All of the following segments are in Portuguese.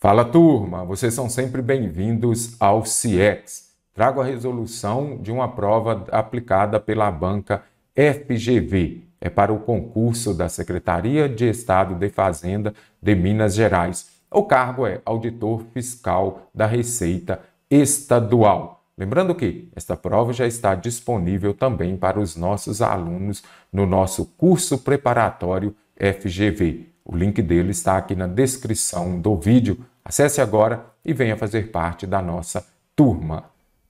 Fala turma, vocês são sempre bem-vindos ao CIEX. Trago a resolução de uma prova aplicada pela banca FGV. É para o concurso da Secretaria de Estado de Fazenda de Minas Gerais. O cargo é Auditor Fiscal da Receita Estadual. Lembrando que esta prova já está disponível também para os nossos alunos no nosso curso preparatório FGV. O link dele está aqui na descrição do vídeo. Acesse agora e venha fazer parte da nossa turma.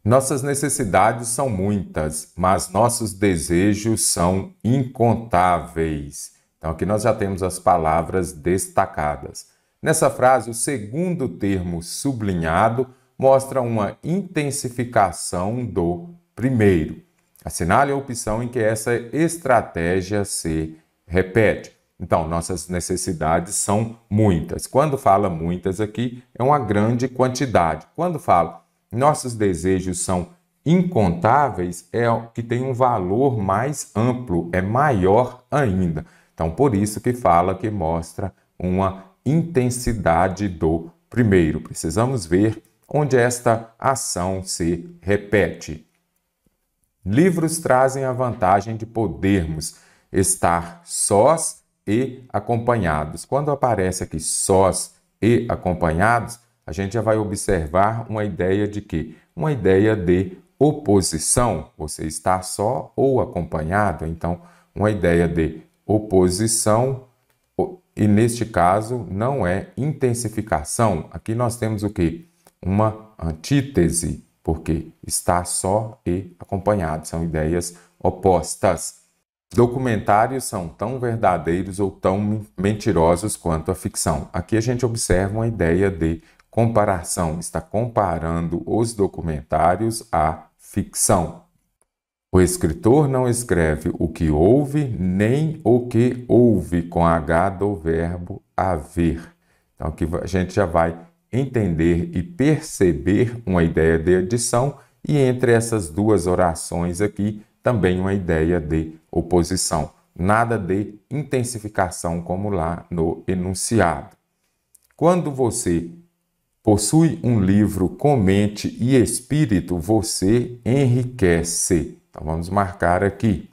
Nossas necessidades são muitas, mas nossos desejos são incontáveis. Então, aqui nós já temos as palavras destacadas. Nessa frase, o segundo termo sublinhado mostra uma intensificação do primeiro. Assinale a opção em que essa estratégia se repete. Então, nossas necessidades são muitas. Quando fala muitas aqui, é uma grande quantidade. Quando fala nossos desejos são incontáveis, é o que tem um valor mais amplo, é maior ainda. Então, por isso que fala que mostra uma intensidade do primeiro. Precisamos ver onde esta ação se repete. Livros trazem a vantagem de podermos estar sós e acompanhados. Quando aparece aqui sós e acompanhados, a gente já vai observar uma ideia de que? Uma ideia de oposição. Você está só ou acompanhado, então, uma ideia de oposição, e neste caso não é intensificação. Aqui nós temos o que? Uma antítese, porque está só e acompanhado. São ideias opostas. Documentários são tão verdadeiros ou tão mentirosos quanto a ficção. Aqui a gente observa uma ideia de comparação, está comparando os documentários à ficção. O escritor não escreve o que ouve nem o que ouve com H do verbo haver. Então aqui a gente já vai entender e perceber uma ideia de adição e entre essas duas orações aqui também uma ideia de oposição. Nada de intensificação, como lá no enunciado. Quando você possui um livro com mente e espírito, você enriquece. Então vamos marcar aqui.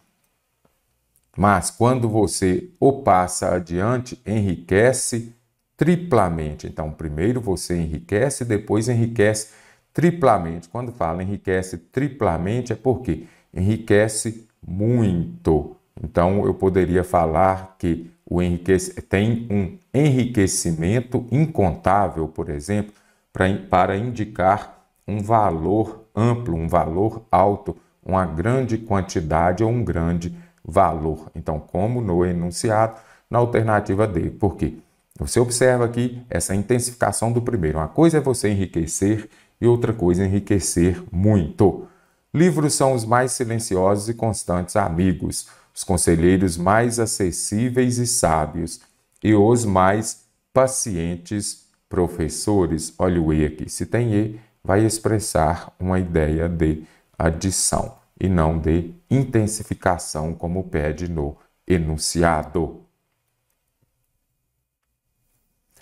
Mas quando você o passa adiante, enriquece triplamente. Então, primeiro você enriquece, depois enriquece triplamente. Quando fala enriquece triplamente, é porque enriquece muito. Então eu poderia falar que o enriquece, tem um enriquecimento incontável, por exemplo, pra, para indicar um valor amplo, um valor alto, uma grande quantidade ou um grande valor. Então, como no enunciado, na alternativa D. Por quê? Você observa aqui essa intensificação do primeiro. Uma coisa é você enriquecer e outra coisa é enriquecer muito. Livros são os mais silenciosos e constantes amigos, os conselheiros mais acessíveis e sábios, e os mais pacientes professores. Olha o E aqui, se tem E, vai expressar uma ideia de adição e não de intensificação, como pede no enunciado.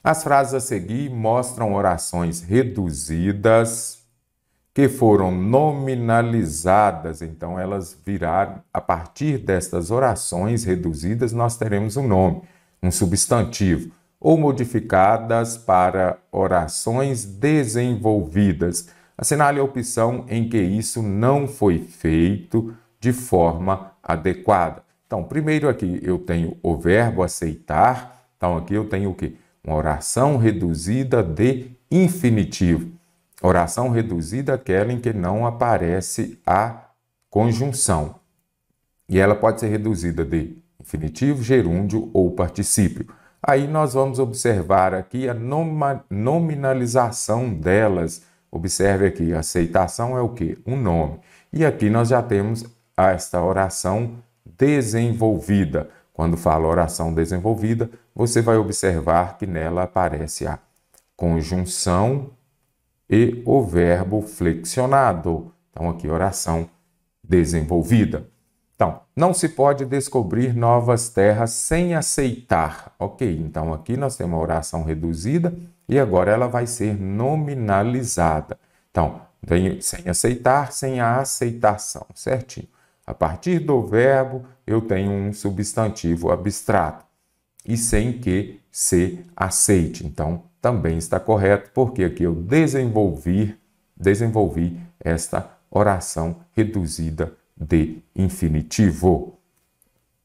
As frases a seguir mostram orações reduzidas que foram nominalizadas, então elas viraram, a partir destas orações reduzidas, nós teremos um nome, um substantivo, ou modificadas para orações desenvolvidas. Assinale a opção em que isso não foi feito de forma adequada. Então, primeiro aqui eu tenho o verbo aceitar, então aqui eu tenho o quê? Uma oração reduzida de infinitivo. Oração reduzida aquela em que não aparece a conjunção. E ela pode ser reduzida de infinitivo, gerúndio ou particípio. Aí nós vamos observar aqui a nominalização delas. Observe aqui, aceitação é o que? Um nome. E aqui nós já temos esta oração desenvolvida. Quando fala oração desenvolvida, você vai observar que nela aparece a conjunção e o verbo flexionado. Então, aqui, oração desenvolvida. Então, não se pode descobrir novas terras sem aceitar. Ok, então aqui nós temos uma oração reduzida e agora ela vai ser nominalizada. Então, sem aceitar, sem a aceitação, certinho. A partir do verbo, eu tenho um substantivo abstrato e sem que se aceite. Então, também está correto, porque aqui eu desenvolvi, desenvolvi esta oração reduzida de infinitivo.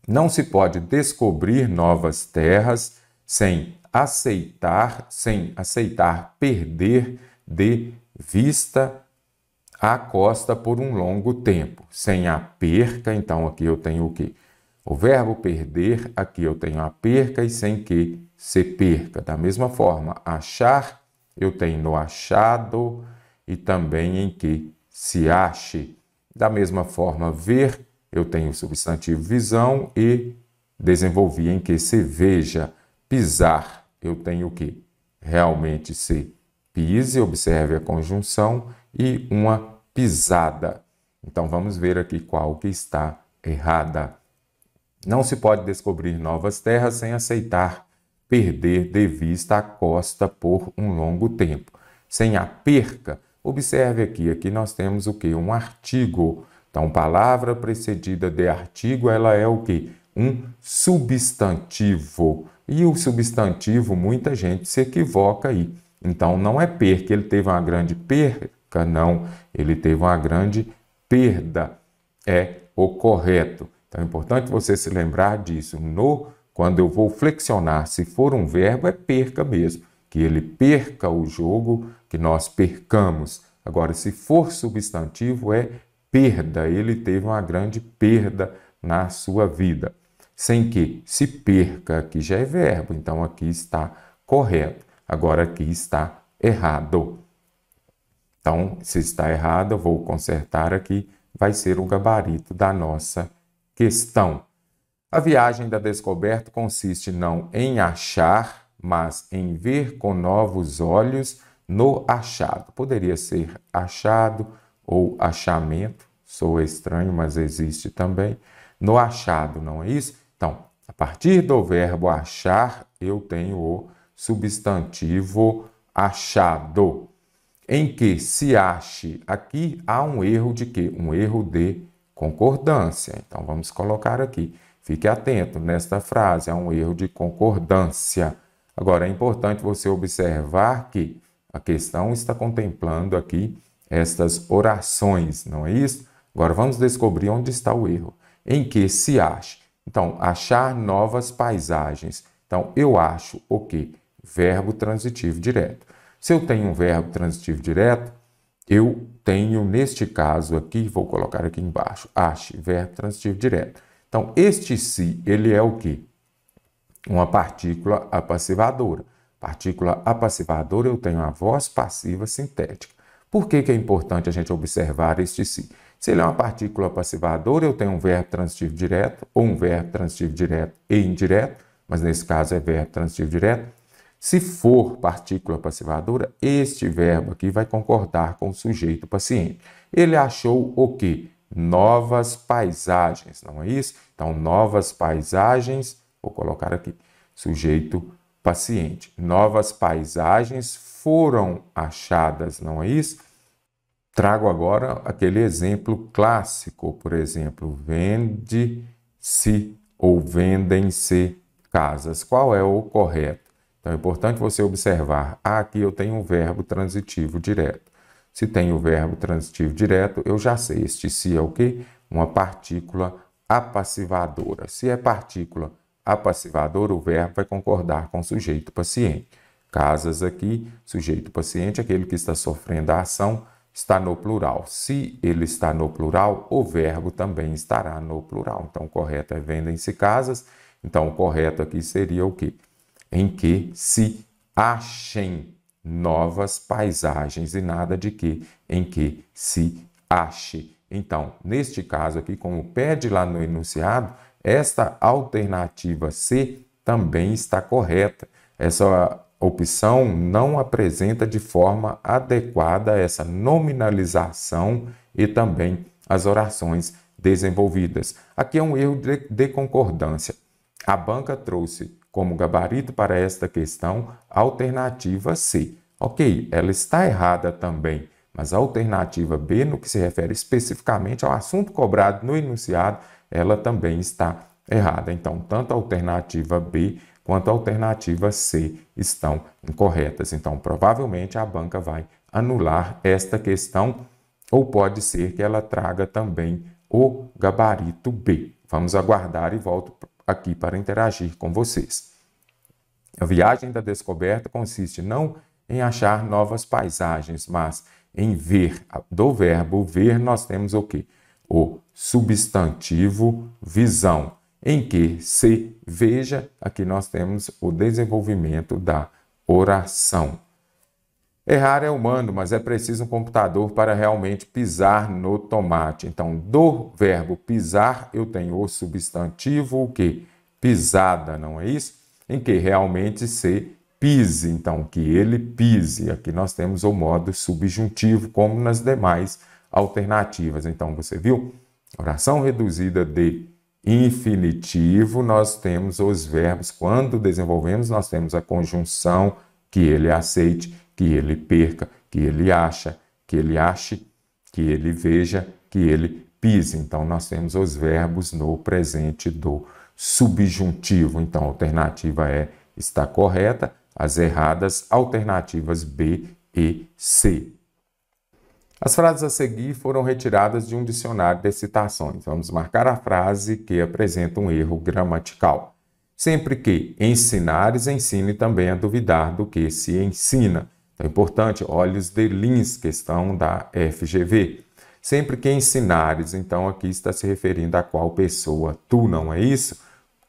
Não se pode descobrir novas terras sem aceitar, sem aceitar perder de vista a costa por um longo tempo. Sem a perca, então aqui eu tenho o que O verbo perder, aqui eu tenho a perca e sem que se perca. Da mesma forma, achar, eu tenho no achado e também em que se ache. Da mesma forma, ver, eu tenho o substantivo visão e desenvolvi em que se veja. Pisar, eu tenho o que realmente se pise, observe a conjunção e uma pisada. Então vamos ver aqui qual que está errada. Não se pode descobrir novas terras sem aceitar perder de vista a costa por um longo tempo. Sem a perca, observe aqui, aqui nós temos o que? Um artigo. Então, palavra precedida de artigo, ela é o que? Um substantivo. E o substantivo, muita gente se equivoca aí. Então, não é perca, ele teve uma grande perca, não. Ele teve uma grande perda. É o correto. Então, é importante você se lembrar disso. No quando eu vou flexionar, se for um verbo, é perca mesmo, que ele perca o jogo, que nós percamos. Agora, se for substantivo, é perda, ele teve uma grande perda na sua vida. Sem que se perca, aqui já é verbo, então aqui está correto. Agora aqui está errado. Então, se está errado, eu vou consertar aqui, vai ser o gabarito da nossa questão. A viagem da descoberta consiste não em achar, mas em ver com novos olhos no achado. Poderia ser achado ou achamento, Sou estranho, mas existe também. No achado, não é isso? Então, a partir do verbo achar, eu tenho o substantivo achado. Em que se ache aqui, há um erro de quê? Um erro de concordância. Então, vamos colocar aqui Fique atento nesta frase, há é um erro de concordância. Agora, é importante você observar que a questão está contemplando aqui estas orações, não é isso? Agora vamos descobrir onde está o erro, em que se acha. Então, achar novas paisagens. Então, eu acho o quê? Verbo transitivo direto. Se eu tenho um verbo transitivo direto, eu tenho neste caso aqui, vou colocar aqui embaixo, ache, verbo transitivo direto. Então, este si, ele é o quê? Uma partícula apassivadora. Partícula apassivadora, eu tenho a voz passiva sintética. Por que, que é importante a gente observar este si? Se ele é uma partícula passivadora, eu tenho um verbo transitivo direto ou um verbo transitivo direto e indireto, mas nesse caso é verbo transitivo direto. Se for partícula passivadora, este verbo aqui vai concordar com o sujeito paciente. Ele achou o quê? novas paisagens, não é isso? Então, novas paisagens, vou colocar aqui, sujeito paciente. Novas paisagens foram achadas, não é isso? Trago agora aquele exemplo clássico, por exemplo, vende-se ou vendem-se casas. Qual é o correto? Então é importante você observar. Ah, aqui eu tenho um verbo transitivo direto. Se tem o verbo transitivo direto, eu já sei. Este se é o quê? Uma partícula apassivadora. Se é partícula apassivadora, o verbo vai concordar com o sujeito paciente. Casas aqui, sujeito paciente, aquele que está sofrendo a ação, está no plural. Se ele está no plural, o verbo também estará no plural. Então, o correto é vendem-se casas. Então, o correto aqui seria o quê? Em que se achem novas paisagens e nada de que em que se ache. Então, neste caso aqui, como pede lá no enunciado, esta alternativa C também está correta. Essa opção não apresenta de forma adequada essa nominalização e também as orações desenvolvidas. Aqui é um erro de, de concordância. A banca trouxe como gabarito para esta questão alternativa C. Ok, ela está errada também, mas a alternativa B, no que se refere especificamente ao assunto cobrado no enunciado, ela também está errada. Então, tanto a alternativa B quanto a alternativa C estão incorretas. Então, provavelmente a banca vai anular esta questão ou pode ser que ela traga também o gabarito B. Vamos aguardar e volto aqui para interagir com vocês. A viagem da descoberta consiste não em achar novas paisagens, mas em ver, do verbo ver, nós temos o que? O substantivo visão, em que se veja, aqui nós temos o desenvolvimento da oração. Errar é humano, mas é preciso um computador para realmente pisar no tomate. Então, do verbo pisar, eu tenho o substantivo o que Pisada, não é isso? Em que realmente se pise, então, que ele pise. Aqui nós temos o modo subjuntivo, como nas demais alternativas. Então, você viu? Oração reduzida de infinitivo, nós temos os verbos. Quando desenvolvemos, nós temos a conjunção que ele aceite, que ele perca, que ele acha, que ele ache, que ele veja, que ele pise. Então, nós temos os verbos no presente do subjuntivo. Então, a alternativa é está correta as erradas alternativas B e C. As frases a seguir foram retiradas de um dicionário de citações. Vamos marcar a frase que apresenta um erro gramatical. Sempre que ensinares, ensine também a duvidar do que se ensina. Então, é importante, olhos de Lins, questão da FGV. Sempre que ensinares, então aqui está se referindo a qual pessoa tu, não é isso?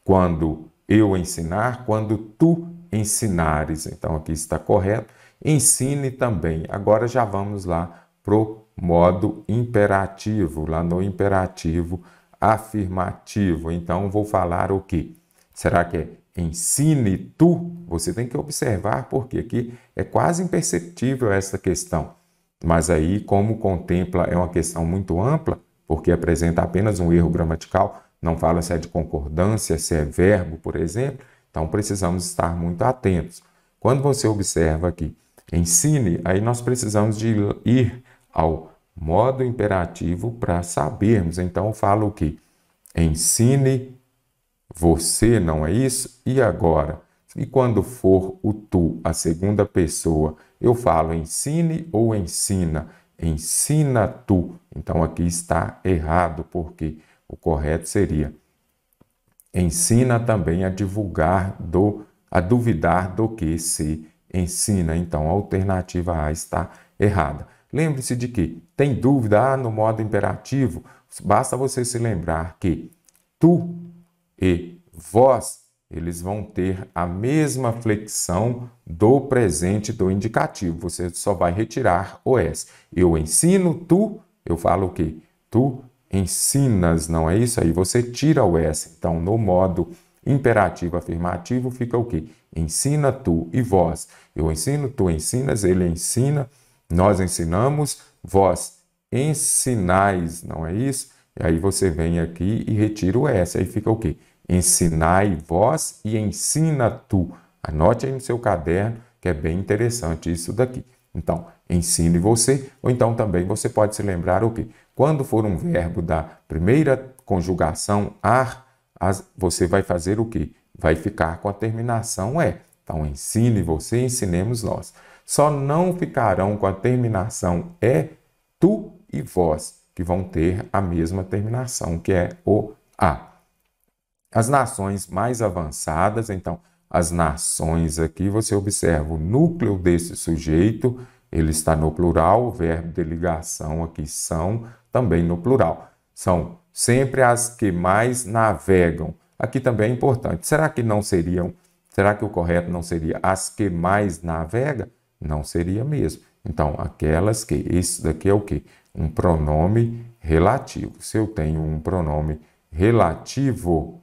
Quando eu ensinar, quando tu ensinares. Então aqui está correto. Ensine também. Agora já vamos lá para o modo imperativo, lá no imperativo afirmativo. Então vou falar o que? Será que é ensine tu? Você tem que observar, porque aqui é quase imperceptível essa questão. Mas aí, como contempla, é uma questão muito ampla, porque apresenta apenas um erro gramatical, não fala se é de concordância, se é verbo, por exemplo. Então precisamos estar muito atentos. Quando você observa aqui, ensine, aí nós precisamos de ir ao modo imperativo para sabermos. Então eu falo o que? Ensine você, não é isso? E agora? E quando for o tu, a segunda pessoa, eu falo ensine ou ensina? Ensina tu. Então aqui está errado, porque o correto seria ensina também a divulgar do a duvidar do que se ensina. Então, a alternativa A está errada. Lembre-se de que tem dúvida ah, no modo imperativo, basta você se lembrar que tu e vós eles vão ter a mesma flexão do presente do indicativo. Você só vai retirar o S. Eu ensino, tu, eu falo o quê? Tu ensinas, não é isso? Aí você tira o S. Então, no modo imperativo afirmativo fica o quê? Ensina tu e vós. Eu ensino, tu ensinas, ele ensina, nós ensinamos, vós ensinais, não é isso? E aí você vem aqui e retira o S. Aí fica o quê? Ensinai vós e ensina tu. Anote aí no seu caderno, que é bem interessante isso daqui. Então, ensine você, ou então também você pode se lembrar o quê? Quando for um verbo da primeira conjugação ar, você vai fazer o quê? Vai ficar com a terminação é. Então, ensine você, ensinemos nós. Só não ficarão com a terminação é tu e vós, que vão ter a mesma terminação, que é o a. As nações mais avançadas, então, as nações aqui, você observa o núcleo desse sujeito, ele está no plural, o verbo de ligação aqui são, também no plural. São sempre as que mais navegam. Aqui também é importante. Será que não seriam? Será que o correto não seria as que mais navega? Não seria mesmo. Então, aquelas que isso daqui é o quê? Um pronome relativo. Se eu tenho um pronome relativo,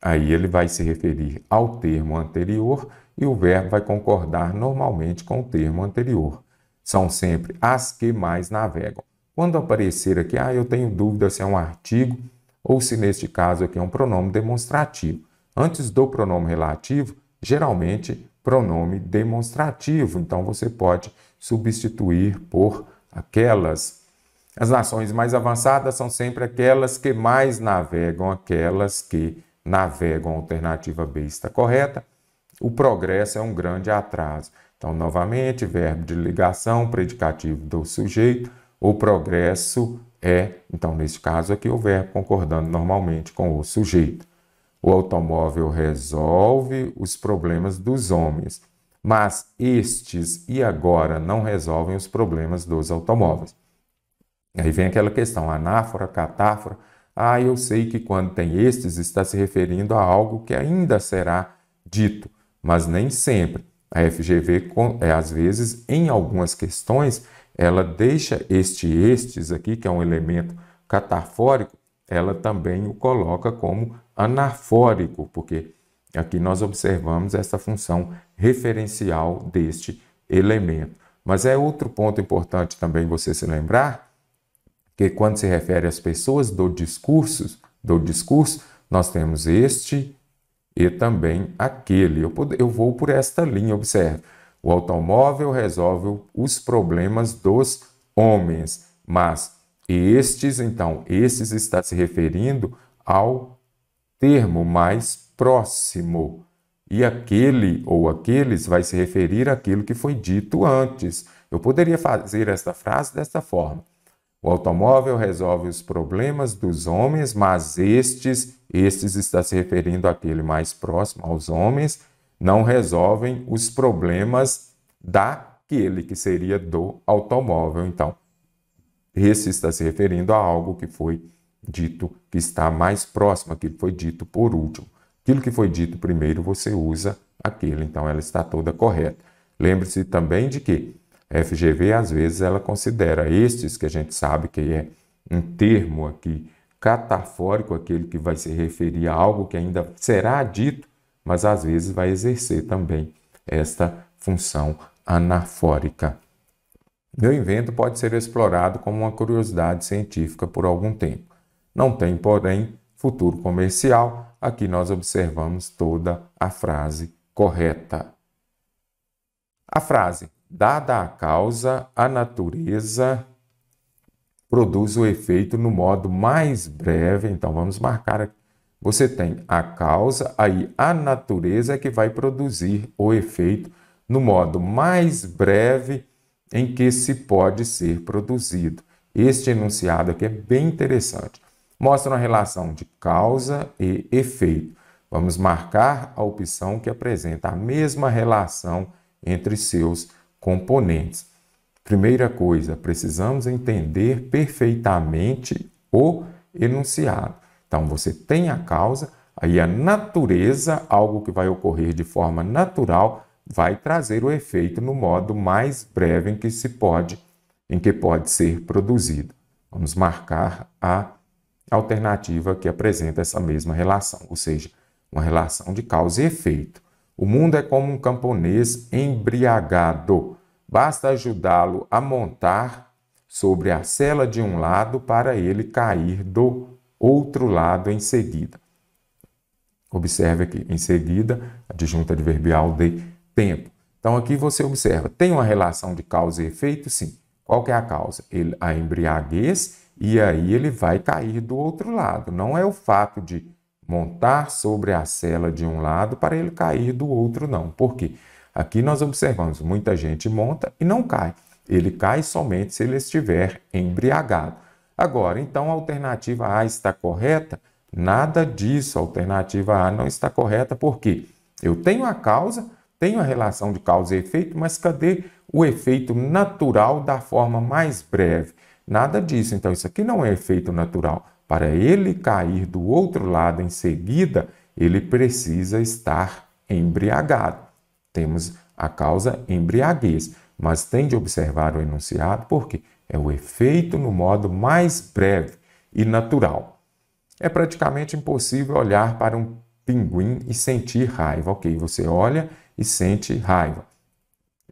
aí ele vai se referir ao termo anterior e o verbo vai concordar normalmente com o termo anterior são sempre as que mais navegam. Quando aparecer aqui, ah, eu tenho dúvida se é um artigo ou se neste caso aqui é um pronome demonstrativo. Antes do pronome relativo, geralmente pronome demonstrativo. Então você pode substituir por aquelas. As nações mais avançadas são sempre aquelas que mais navegam, aquelas que navegam. A alternativa B está correta. O progresso é um grande atraso. Então, novamente, verbo de ligação, predicativo do sujeito, o progresso é, então, neste caso aqui, o verbo concordando normalmente com o sujeito. O automóvel resolve os problemas dos homens, mas estes e agora não resolvem os problemas dos automóveis. Aí vem aquela questão, anáfora, catáfora. Ah, eu sei que quando tem estes, está se referindo a algo que ainda será dito, mas nem sempre. A FGV, é, às vezes, em algumas questões, ela deixa este estes aqui, que é um elemento catafórico, ela também o coloca como anafórico, porque aqui nós observamos essa função referencial deste elemento. Mas é outro ponto importante também você se lembrar, que quando se refere às pessoas do discurso, do discurso, nós temos este, e também aquele. Eu, eu vou por esta linha, observe. O automóvel resolve os problemas dos homens, mas estes, então, estes está se referindo ao termo mais próximo. E aquele ou aqueles vai se referir àquilo que foi dito antes. Eu poderia fazer esta frase desta forma: o automóvel resolve os problemas dos homens, mas estes, estes está se referindo àquele mais próximo aos homens, não resolvem os problemas daquele que seria do automóvel. Então, esse está se referindo a algo que foi dito, que está mais próximo, aquilo que foi dito por último. Aquilo que foi dito primeiro, você usa aquele, então ela está toda correta. Lembre-se também de que FGV, às vezes, ela considera estes, que a gente sabe que é um termo aqui catafórico, aquele que vai se referir a algo que ainda será dito, mas às vezes vai exercer também esta função anafórica. Meu invento pode ser explorado como uma curiosidade científica por algum tempo. Não tem, porém, futuro comercial. Aqui nós observamos toda a frase correta. A frase dada a causa, a natureza produz o efeito no modo mais breve. Então vamos marcar aqui. Você tem a causa, aí a natureza é que vai produzir o efeito no modo mais breve em que se pode ser produzido. Este enunciado aqui é bem interessante. Mostra uma relação de causa e efeito. Vamos marcar a opção que apresenta a mesma relação entre seus componentes. Primeira coisa, precisamos entender perfeitamente o enunciado. Então, você tem a causa, aí a natureza, algo que vai ocorrer de forma natural, vai trazer o efeito no modo mais breve em que se pode, em que pode ser produzido. Vamos marcar a alternativa que apresenta essa mesma relação, ou seja, uma relação de causa e efeito. O mundo é como um camponês embriagado. Basta ajudá-lo a montar sobre a cela de um lado para ele cair do outro lado em seguida. Observe aqui, em seguida, adjunta adverbial de tempo. Então aqui você observa, tem uma relação de causa e efeito? Sim. Qual que é a causa? Ele, a embriaguez, e aí ele vai cair do outro lado. Não é o fato de montar sobre a cela de um lado para ele cair do outro não. Por quê? Aqui nós observamos, muita gente monta e não cai. Ele cai somente se ele estiver embriagado. Agora, então a alternativa A está correta? Nada disso. A alternativa A não está correta porque eu tenho a causa, tenho a relação de causa e efeito, mas cadê o efeito natural da forma mais breve? Nada disso. Então, isso aqui não é efeito natural. Para ele cair do outro lado em seguida, ele precisa estar embriagado. Temos a causa embriaguez, mas tem de observar o enunciado porque é o efeito no modo mais breve e natural. É praticamente impossível olhar para um pinguim e sentir raiva. Ok, você olha e sente raiva.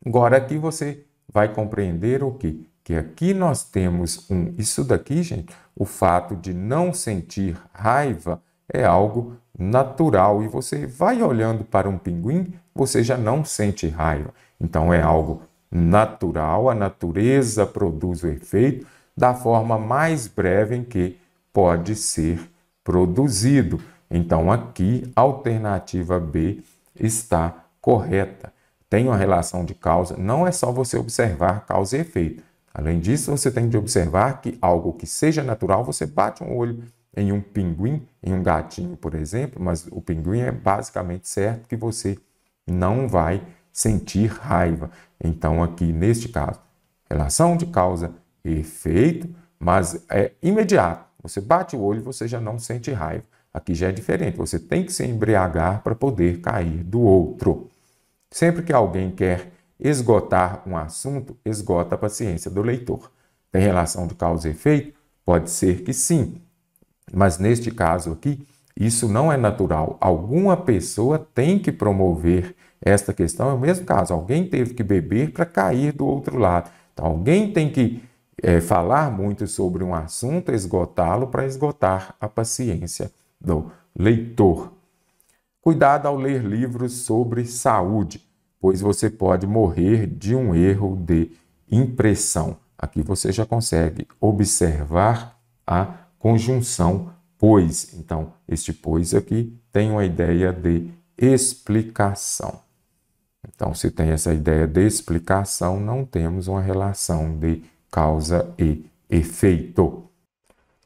Agora aqui você vai compreender o que? que aqui nós temos um. Isso daqui, gente, o fato de não sentir raiva é algo natural e você vai olhando para um pinguim, você já não sente raiva. Então é algo natural, a natureza produz o efeito da forma mais breve em que pode ser produzido. Então aqui a alternativa B está correta. Tem uma relação de causa, não é só você observar causa e efeito Além disso, você tem de observar que algo que seja natural, você bate um olho em um pinguim, em um gatinho, por exemplo, mas o pinguim é basicamente certo que você não vai sentir raiva. Então, aqui neste caso, relação de causa e efeito, mas é imediato. Você bate o olho, você já não sente raiva. Aqui já é diferente, você tem que se embriagar para poder cair do outro. Sempre que alguém quer Esgotar um assunto esgota a paciência do leitor. Tem relação de causa e efeito? Pode ser que sim, mas neste caso aqui, isso não é natural. Alguma pessoa tem que promover esta questão. É o mesmo caso, alguém teve que beber para cair do outro lado. Então, alguém tem que é, falar muito sobre um assunto, esgotá-lo para esgotar a paciência do leitor. Cuidado ao ler livros sobre saúde pois você pode morrer de um erro de impressão. Aqui você já consegue observar a conjunção pois. Então, este pois aqui tem uma ideia de explicação. Então, se tem essa ideia de explicação, não temos uma relação de causa e efeito.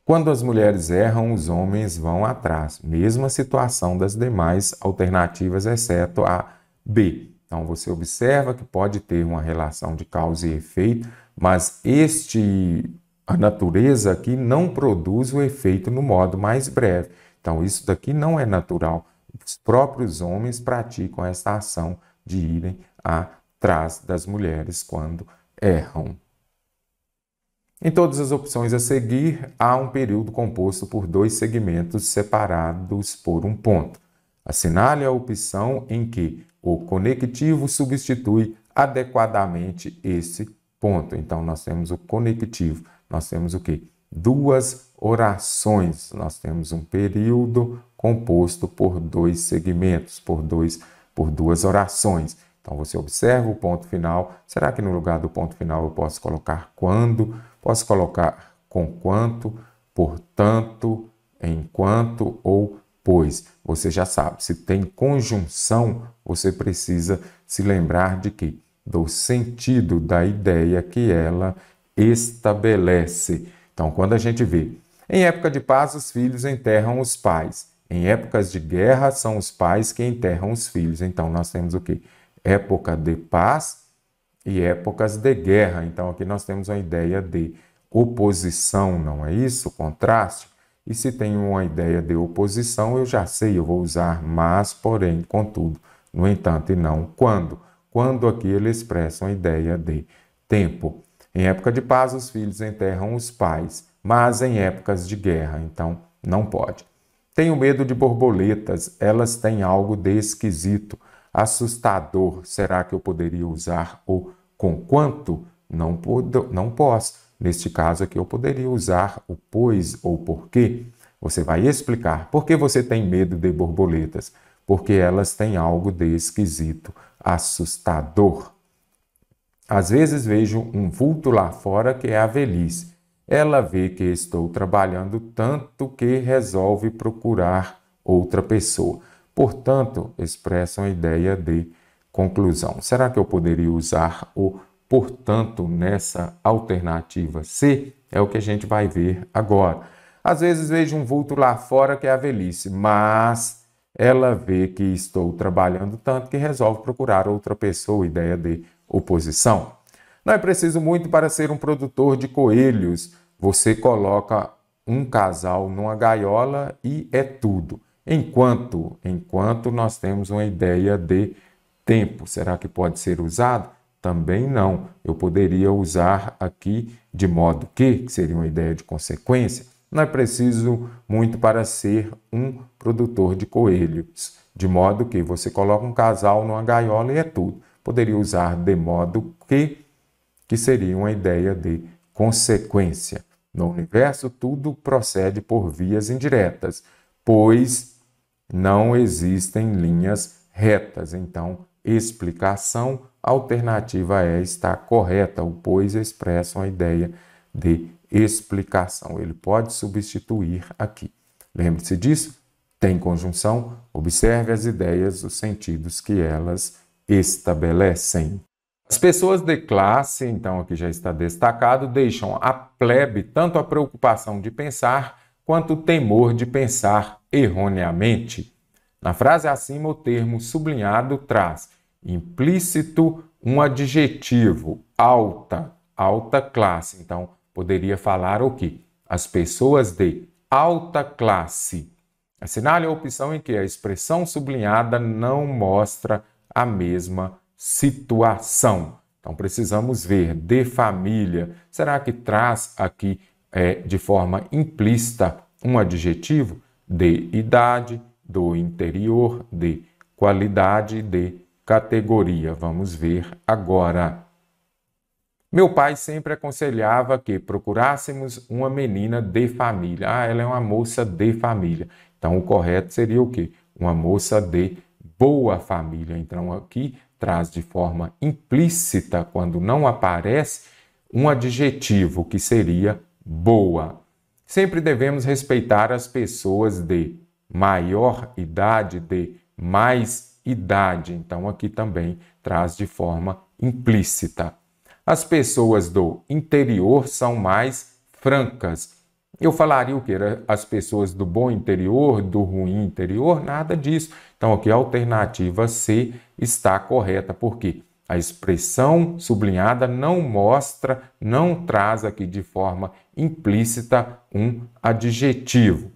Quando as mulheres erram, os homens vão atrás. Mesma situação das demais alternativas, exceto a B. Então você observa que pode ter uma relação de causa e efeito, mas este a natureza aqui não produz o efeito no modo mais breve. Então isso daqui não é natural. Os próprios homens praticam essa ação de irem atrás das mulheres quando erram. Em todas as opções a seguir, há um período composto por dois segmentos separados por um ponto. Assinale a opção em que o conectivo substitui adequadamente esse ponto. Então, nós temos o conectivo, nós temos o que? Duas orações, nós temos um período composto por dois segmentos, por, dois, por duas orações. Então, você observa o ponto final. Será que no lugar do ponto final eu posso colocar quando? Posso colocar com quanto, portanto, enquanto ou pois você já sabe, se tem conjunção, você precisa se lembrar de que do sentido da ideia que ela estabelece. Então, quando a gente vê, em época de paz os filhos enterram os pais. Em épocas de guerra são os pais que enterram os filhos. Então, nós temos o que? Época de paz e épocas de guerra. Então, aqui nós temos uma ideia de oposição, não é isso? Contraste. E se tenho uma ideia de oposição, eu já sei, eu vou usar mas, porém, contudo, no entanto e não quando. Quando aqui ele expressa uma ideia de tempo. Em época de paz, os filhos enterram os pais, mas em épocas de guerra, então não pode. Tenho medo de borboletas, elas têm algo de esquisito, assustador. Será que eu poderia usar o quanto? Não, pod não posso Neste caso aqui, eu poderia usar o pois ou porquê. Você vai explicar por que você tem medo de borboletas. Porque elas têm algo de esquisito, assustador. Às vezes vejo um vulto lá fora que é a velhice. Ela vê que estou trabalhando tanto que resolve procurar outra pessoa. Portanto, expressa uma ideia de conclusão. Será que eu poderia usar o Portanto, nessa alternativa C, é o que a gente vai ver agora. Às vezes vejo um vulto lá fora que é a velhice, mas ela vê que estou trabalhando tanto que resolve procurar outra pessoa, ideia de oposição. Não é preciso muito para ser um produtor de coelhos. Você coloca um casal numa gaiola e é tudo. Enquanto, enquanto nós temos uma ideia de tempo, será que pode ser usado? Também não. Eu poderia usar aqui de modo que, que seria uma ideia de consequência. Não é preciso muito para ser um produtor de coelhos. De modo que você coloca um casal numa gaiola e é tudo. Poderia usar de modo que, que seria uma ideia de consequência. No universo, tudo procede por vias indiretas, pois não existem linhas retas. Então, explicação a alternativa é está correta, pois expressa uma ideia de explicação. Ele pode substituir aqui. Lembre-se disso? Tem conjunção? Observe as ideias, os sentidos que elas estabelecem. As pessoas de classe, então aqui já está destacado, deixam a plebe tanto a preocupação de pensar quanto o temor de pensar erroneamente. Na frase acima, o termo sublinhado traz implícito um adjetivo alta, alta classe. Então, poderia falar o quê? As pessoas de alta classe. Assinale a opção em que a expressão sublinhada não mostra a mesma situação. Então, precisamos ver de família. Será que traz aqui é, de forma implícita um adjetivo de idade, do interior, de qualidade, de categoria. Vamos ver agora. Meu pai sempre aconselhava que procurássemos uma menina de família. Ah, ela é uma moça de família. Então, o correto seria o quê? Uma moça de boa família. Então, aqui traz de forma implícita, quando não aparece, um adjetivo que seria boa. Sempre devemos respeitar as pessoas de maior idade, de mais idade. Então, aqui também traz de forma implícita. As pessoas do interior são mais francas. Eu falaria o que? As pessoas do bom interior, do ruim interior, nada disso. Então, aqui a alternativa C está correta, porque a expressão sublinhada não mostra, não traz aqui de forma implícita um adjetivo.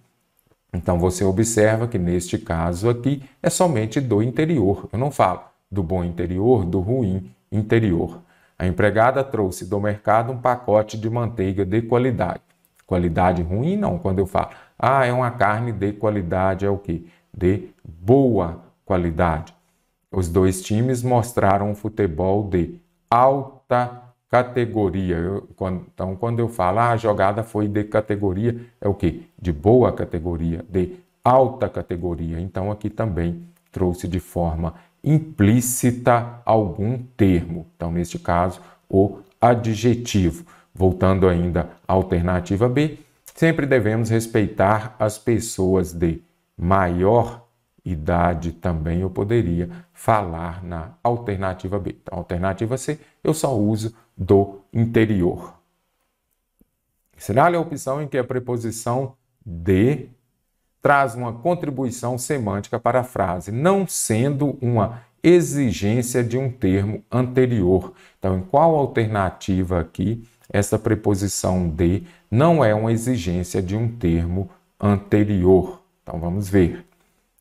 Então você observa que neste caso aqui é somente do interior. Eu não falo do bom interior, do ruim interior. A empregada trouxe do mercado um pacote de manteiga de qualidade. Qualidade ruim não, quando eu falo, ah, é uma carne de qualidade, é o quê? De boa qualidade. Os dois times mostraram um futebol de alta categoria. Eu, quando, então, quando eu falo, ah, a jogada foi de categoria, é o que De boa categoria, de alta categoria. Então, aqui também trouxe de forma implícita algum termo. Então, neste caso, o adjetivo. Voltando ainda à alternativa B, sempre devemos respeitar as pessoas de maior idade também eu poderia falar na alternativa B. Então, alternativa C eu só uso do interior. será é a opção em que a preposição de traz uma contribuição semântica para a frase, não sendo uma exigência de um termo anterior. Então, em qual alternativa aqui essa preposição de não é uma exigência de um termo anterior? Então, vamos ver.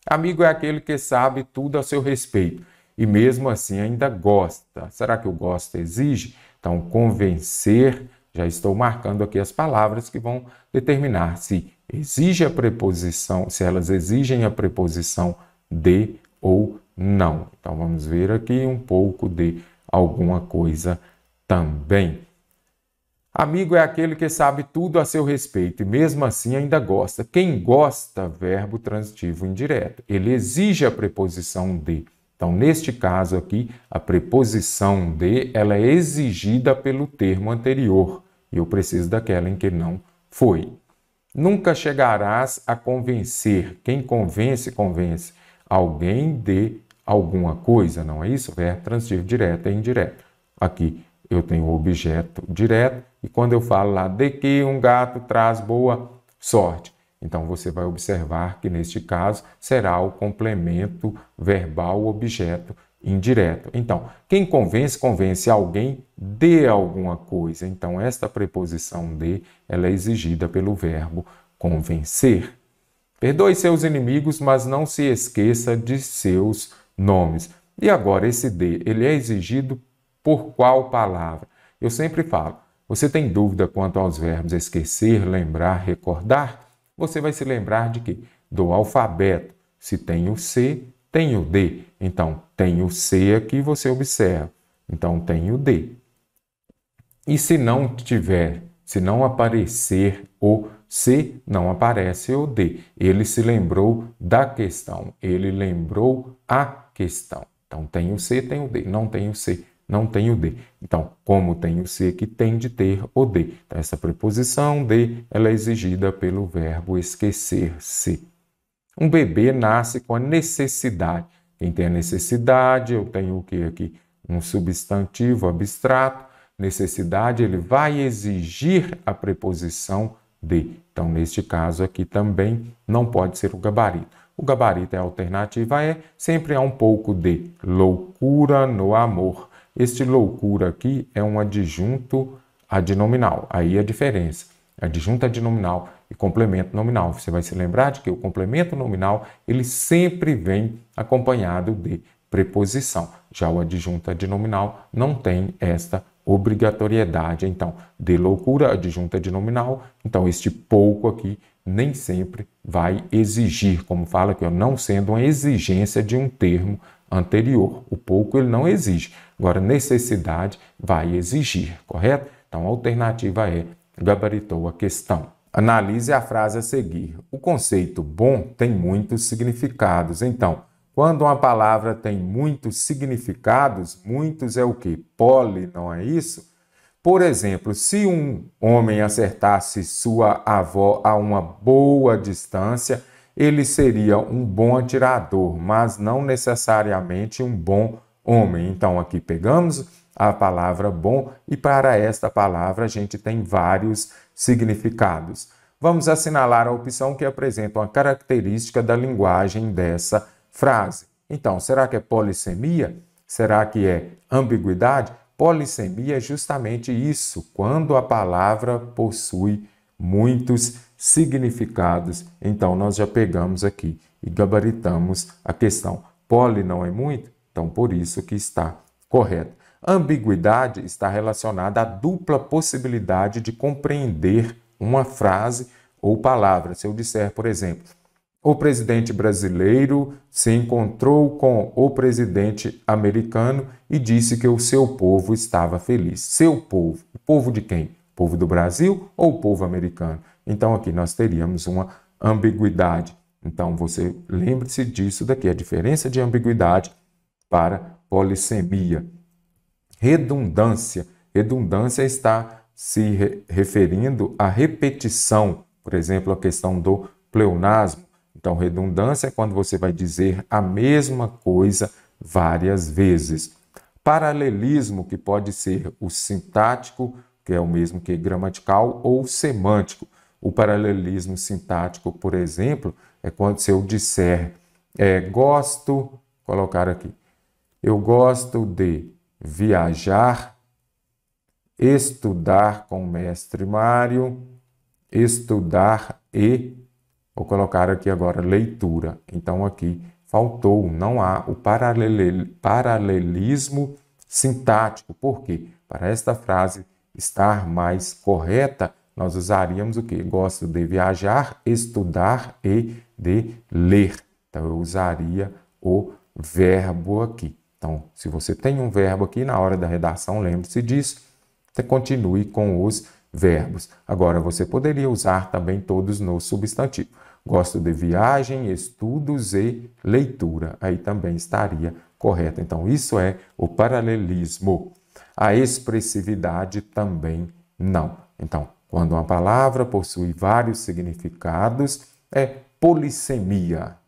Amigo é aquele que sabe tudo a seu respeito e mesmo assim ainda gosta. Será que o gosta exige? Então, convencer, já estou marcando aqui as palavras que vão determinar se exige a preposição, se elas exigem a preposição de ou não. Então, vamos ver aqui um pouco de alguma coisa também. Amigo é aquele que sabe tudo a seu respeito e mesmo assim ainda gosta. Quem gosta, verbo transitivo indireto. Ele exige a preposição de. Então, neste caso aqui, a preposição de ela é exigida pelo termo anterior e eu preciso daquela em que não foi. Nunca chegarás a convencer. Quem convence, convence alguém de alguma coisa, não é isso? Verbo transitivo direto e é indireto. Aqui eu tenho o objeto direto e quando eu falo lá de que um gato traz boa sorte, então você vai observar que neste caso será o complemento verbal objeto indireto. Então, quem convence, convence alguém de alguma coisa. Então, esta preposição de ela é exigida pelo verbo convencer. Perdoe seus inimigos, mas não se esqueça de seus nomes. E agora esse de, ele é exigido por qual palavra? Eu sempre falo, você tem dúvida quanto aos verbos esquecer, lembrar, recordar? Você vai se lembrar de quê? Do alfabeto. Se tem o C, tem o D. Então, tem o C aqui, você observa. Então, tem o D. E se não tiver, se não aparecer o C, não aparece o D. Ele se lembrou da questão, ele lembrou a questão. Então, tem o C, tem o D. Não tem o C, não tem o de. Então, como tem o se que tem de ter o de. Então, essa preposição de ela é exigida pelo verbo esquecer-se. Um bebê nasce com a necessidade. Quem tem a necessidade, eu tenho o que aqui? Um substantivo abstrato. Necessidade, ele vai exigir a preposição de. Então, neste caso aqui também não pode ser o gabarito. O gabarito é a alternativa, é sempre há um pouco de loucura no amor. Este loucura aqui é um adjunto adnominal. Aí a diferença. Adjunto adnominal e complemento nominal. Você vai se lembrar de que o complemento nominal ele sempre vem acompanhado de preposição. Já o adjunto adnominal não tem esta obrigatoriedade. Então, de loucura, adjunto adnominal. Então, este pouco aqui nem sempre vai exigir, como fala aqui, não sendo uma exigência de um termo anterior. O pouco ele não exige, Agora, necessidade vai exigir, correto? Então, a alternativa é gabaritou a questão. Analise a frase a seguir. O conceito bom tem muitos significados. Então, quando uma palavra tem muitos significados, muitos é o que? Poli, não é isso? Por exemplo, se um homem acertasse sua avó a uma boa distância, ele seria um bom atirador, mas não necessariamente um bom homem. Então aqui pegamos a palavra bom e para esta palavra a gente tem vários significados. Vamos assinalar a opção que apresenta uma característica da linguagem dessa frase. Então, será que é polissemia? Será que é ambiguidade? Polissemia é justamente isso, quando a palavra possui muitos significados. Então, nós já pegamos aqui e gabaritamos a questão. Poli não é muito? Então, por isso que está correto. Ambiguidade está relacionada à dupla possibilidade de compreender uma frase ou palavra. Se eu disser, por exemplo, o presidente brasileiro se encontrou com o presidente americano e disse que o seu povo estava feliz. Seu povo, o povo de quem? O povo do Brasil ou o povo americano? Então aqui nós teríamos uma ambiguidade. Então você lembre-se disso daqui, a diferença de ambiguidade para polissemia. Redundância. Redundância está se re referindo à repetição, por exemplo, a questão do pleonasmo. Então, redundância é quando você vai dizer a mesma coisa várias vezes. Paralelismo, que pode ser o sintático, que é o mesmo que gramatical, ou semântico. O paralelismo sintático, por exemplo, é quando se eu disser é, gosto, colocar aqui, eu gosto de viajar, estudar com o mestre Mário, estudar e vou colocar aqui agora leitura. Então aqui faltou, não há o paralelismo sintático. Por quê? Para esta frase estar mais correta, nós usaríamos o que? Gosto de viajar, estudar e de ler. Então eu usaria o verbo aqui. Então, se você tem um verbo aqui na hora da redação, lembre-se disso, você continue com os verbos. Agora, você poderia usar também todos no substantivo. Gosto de viagem, estudos e leitura. Aí também estaria correto. Então, isso é o paralelismo. A expressividade também não. Então, quando uma palavra possui vários significados, é polissemia.